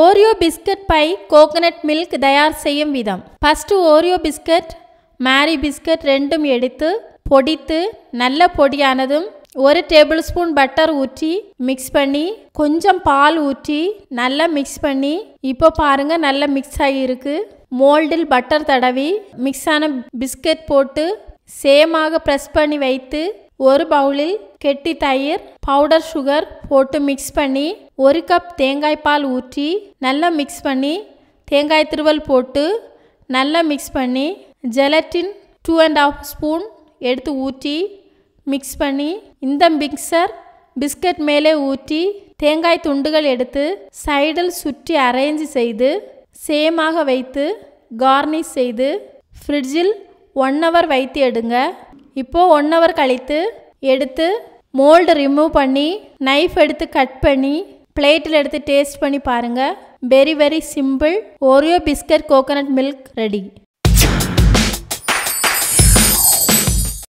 Oreo biscuit by coconut milk தயார் செய்யும் விதம் first Oreo biscuit Marie biscuit ரெண்டும் எடுத்து பொடித்து நல்ல பொடியானதும் ஒரு டேபிள் ஸ்பூன் பட்டர் ஊற்றி மிக்ஸ் பண்ணி கொஞ்சம் பால் ஊற்றி நல்லா மிக்ஸ் பண்ணி இப்போ பாருங்கள் நல்லா மிக்ஸ் ஆகியிருக்கு மோல்டில் பட்டர் தடவி மிக்ஸான பிஸ்கட் போட்டு சேமாக ப்ரெஸ் பண்ணி வைத்து ஒரு பவுலில் கெட்டி தயிர் பவுடர் சுகர் போட்டு மிக்ஸ் பண்ணி ஒரு கப் தேங்காய் பால் ஊற்றி நல்லா மிக்ஸ் பண்ணி தேங்காய் திருவல் போட்டு நல்லா மிக்ஸ் பண்ணி gelatin two and half spoon எடுத்து ஊற்றி மிக்ஸ் பண்ணி இந்த மிக்சர் பிஸ்கட் மேலே ஊற்றி தேங்காய் துண்டுகள் எடுத்து சைடில் சுற்றி அரேஞ்ச் செய்து சேமாக வைத்து கார்னிஷ் செய்து ஃப்ரிட்ஜில் ஒன் ஹவர் வைத்து எடுங்க இப்போது ஒன் ஹவர் கழித்து எடுத்து மோல்டு ரிமூவ் பண்ணி நைஃப் எடுத்து கட் பண்ணி பிளேட்டில் எடுத்து டேஸ்ட் பண்ணி பாருங்கள் very very simple Oreo biscuit coconut milk ready